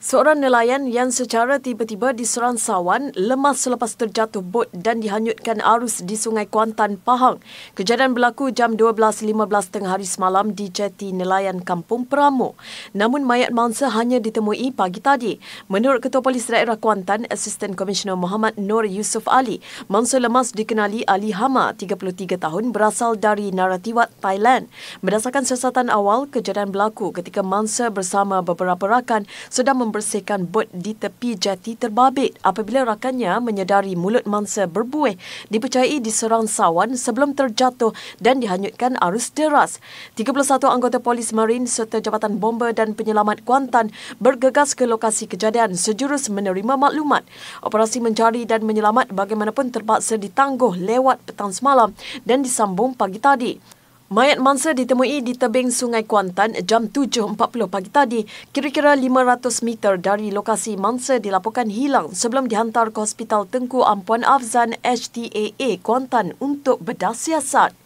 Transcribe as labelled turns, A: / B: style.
A: Seorang nelayan yang secara tiba-tiba diserang sawan lemas selepas terjatuh bot dan dihanyutkan arus di Sungai Kuantan, Pahang. Kejadian berlaku jam 12.15 tengah hari semalam di jeti nelayan Kampung Pramo. Namun mayat mangsa hanya ditemui pagi tadi. Menurut Ketua Polis Daerah Kuantan, Assistant Commissioner Muhammad Nur Yusuf Ali, mangsa lemas dikenali Ali Hama, 33 tahun, berasal dari Naratiwat, Thailand. Berdasarkan siasatan awal, kejadian berlaku ketika mangsa bersama beberapa rakan sedang mem- membersihkan bot di tepi jati terbabit apabila rakannya menyedari mulut mangsa berbuih dipercayai diserang sawan sebelum terjatuh dan dihanyutkan arus deras. 31 anggota polis marin serta Jabatan Bomber dan Penyelamat Kuantan bergegas ke lokasi kejadian sejurus menerima maklumat. Operasi mencari dan menyelamat bagaimanapun terpaksa ditangguh lewat petang semalam dan disambung pagi tadi. Mayat mangsa ditemui di tebing Sungai Kuantan jam 7.40 pagi tadi, kira-kira 500 meter dari lokasi mangsa dilaporkan hilang sebelum dihantar ke Hospital Tengku Ampuan Afzan HTAA Kuantan untuk bedah siasat.